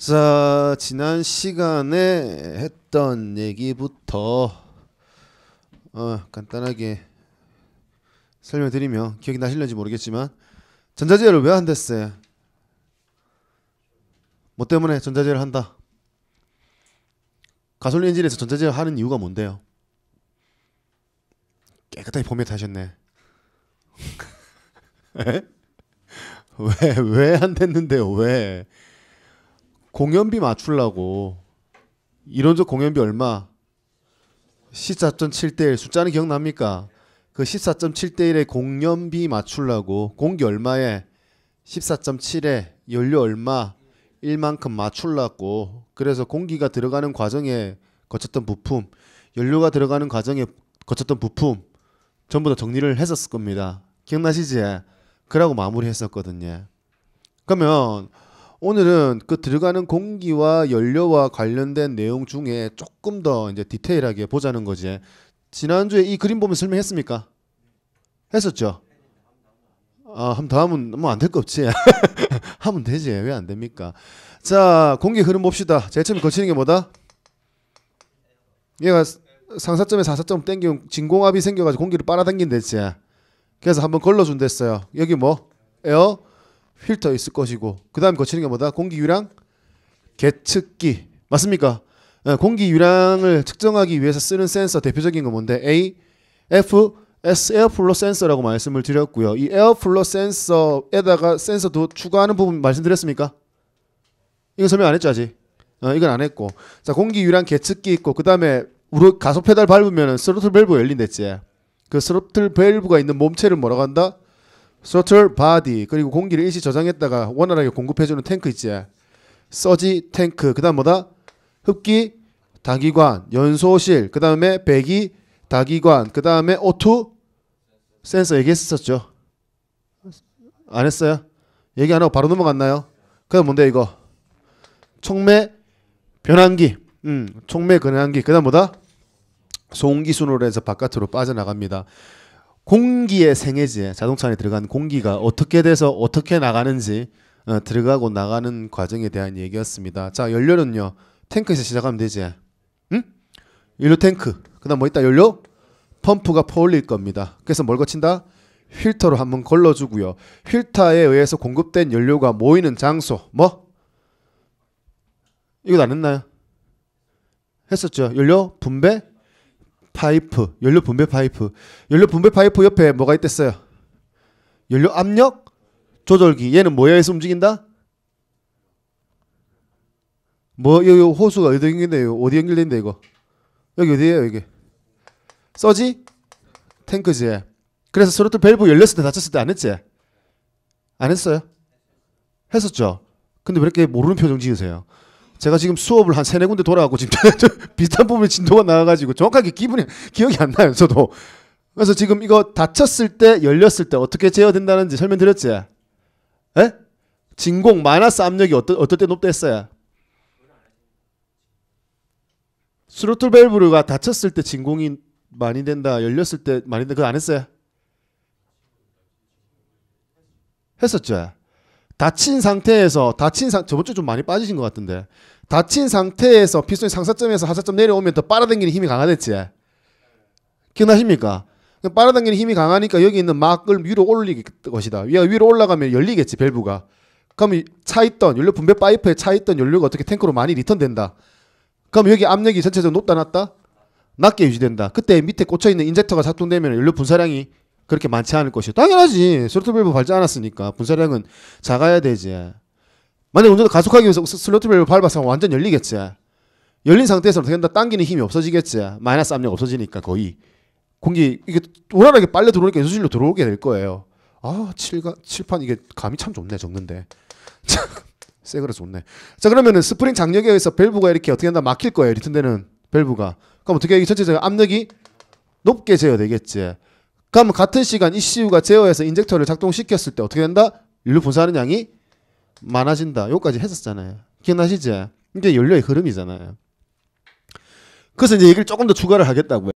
자 지난 시간에 했던 얘기부터 어, 간단하게 설명드리면 기억이 나실는지 모르겠지만 전자제어를 왜 한댔어요? 뭐 때문에 전자제어를 한다? 가솔린 엔진에서 전자제어 하는 이유가 뭔데요? 깨끗하게 포맷 하셨네 왜왜 안 됐는데요 왜 공연비 맞추려고 이론적 공연비 얼마? 14.7대1 숫자는 기억납니까? 그 14.7대1의 공연비 맞추려고 공기 얼마에 14.7에 연료 얼마 1만큼 맞추려고 그래서 공기가 들어가는 과정에 거쳤던 부품 연료가 들어가는 과정에 거쳤던 부품 전부 다 정리를 했었을 겁니다. 기억나시지? 그러고 마무리했었거든요. 그러면 오늘은 그 들어가는 공기와 연료와 관련된 내용 중에 조금 더 이제 디테일하게 보자는 거지. 지난주에 이 그림 보면 설명했습니까? 했었죠? 아, 하면 다음은 뭐 안 될 거 없지. 하면 되지. 왜 안 됩니까? 자, 공기 흐름 봅시다. 제일 처음에 거치는 게 뭐다? 얘가 상사점에 사사점 땡기면 진공압이 생겨가지고 공기를 빨아당긴댔지. 그래서 한번 걸러준댔어요. 여기 뭐? 에어 필터 있을 것이고 그 다음 거치는 게 뭐다? 공기 유량 계측기 맞습니까? 예, 공기 유량을 측정하기 위해서 쓰는 센서 대표적인 건 뭔데? A, F, S 에어플로 센서라고 말씀을 드렸고요. 이 에어플로 센서에다가 센서도 추가하는 부분 말씀드렸습니까? 이거 설명 안 했죠 아직? 어, 이건 안 했고 자 공기 유량 계측기 있고 그 다음에 우리 가속 페달 밟으면 스로틀 밸브 열린댔지. 그 스로틀 밸브가 있는 몸체를 뭐라고 한다? 소틀 바디 그리고 공기를 일시 저장했다가 원활하게 공급해주는 탱크 있지 서지 탱크 그 다음 뭐다 흡기 다기관 연소실 그 다음에 배기 다기관 그 다음에 오투 센서 얘기했었죠 안 했어요 얘기 안 하고 바로 넘어갔나요 그 다음 뭔데 이거 촉매 변환기 음, 촉매 변환기 그 다음 뭐다 송기 순으로 해서 바깥으로 빠져나갑니다 공기의 생애지에 자동차 안에 들어간 공기가 어떻게 돼서 어떻게 나가는지 어, 들어가고 나가는 과정에 대한 얘기였습니다. 자 연료는요 탱크에서 시작하면 되지. 응? 연료 탱크. 그다음 뭐 있다 연료 펌프가 퍼올릴 겁니다. 그래서 뭘 거친다? 필터로 한번 걸러주고요. 필터에 의해서 공급된 연료가 모이는 장소 뭐? 이거 안 했나요? 했었죠. 연료 분배 파이프, 연료 분배 파이프. 연료 분배 파이프 옆에 뭐가 있댔어요? 연료 압력 조절기. 얘는 뭐에 의해서 움직인다? 뭐, 여이 호수가 어디 연결돼요? 어디 연결된데 이거? 여기 어디에요, 이게? 써지? 탱크지. 그래서 스로틀 밸브 열렸을 때 닫혔을 때 안 했지? 안 했어요? 했었죠? 근데 왜 이렇게 모르는 표정 지으세요? 제가 지금 수업을 한 세네 군데 돌아가고 지금 비슷한 부분에 진도가 나와가지고 정확하게 기분이 기억이 안 나요 저도 그래서 지금 이거 닫혔을 때 열렸을 때 어떻게 제어된다는지 설명드렸지 에? 진공 마이너스 압력이 어떠, 어떨 때높다했어요 스로틀 밸브가 닫혔을 때 진공이 많이 된다 열렸을 때 많이 된다 그거 안 했어요 했었죠 다친 상태에서 다친 상 저번 주좀 많이 빠지신 것 같은데 다친 상태에서 피손이 상사점에서 하사점 내려오면 더 빨아당기는 힘이 강하됐지 기억나십니까? 빨아당기는 힘이 강하니까 여기 있는 막을 위로 올릴 것이다. 위로 올라가면 열리겠지 밸브가. 그럼 차 있던 연료 분배 파이프에 차 있던 연료가 어떻게 탱크로 많이 리턴된다. 그럼 여기 압력이 전체적으로 높다 낮다? 낮게 유지된다. 그때 밑에 꽂혀 있는 인젝터가 작동되면 연료 분사량이 그렇게 많지 않을 것이요. 당연하지. 슬로트 밸브 밟지 않았으니까 분사량은 작아야 되지. 만약 운전을 가속하기 위해서 슬로트 밸브 밟아서 완전 열리겠지. 열린 상태에서 된다 당기는 힘이 없어지겠지. 마이너스 압력 없어지니까 거의 공기 이게 원활하게 빨려 들어오니까 연소로 들어오게 될 거예요. 아, 칠가, 칠판 이게 감이 참 좋네 적는데. 새그래 좋네. 자 그러면은 스프링 장력에 의해서 밸브가 이렇게 어떻게 한다 막힐 거예요. 리턴되는 밸브가. 그럼 어떻게 이 전체적인 압력이 높게 제어되겠지. 그러면 같은 시간 ECU가 제어해서 인젝터를 작동시켰을 때 어떻게 된다? 연료 분사하는 양이 많아진다. 요까지 했었잖아요. 기억나시죠? 이게 연료의 흐름이잖아요. 그래서 이제 얘기를 조금 더 추가를 하겠다고요.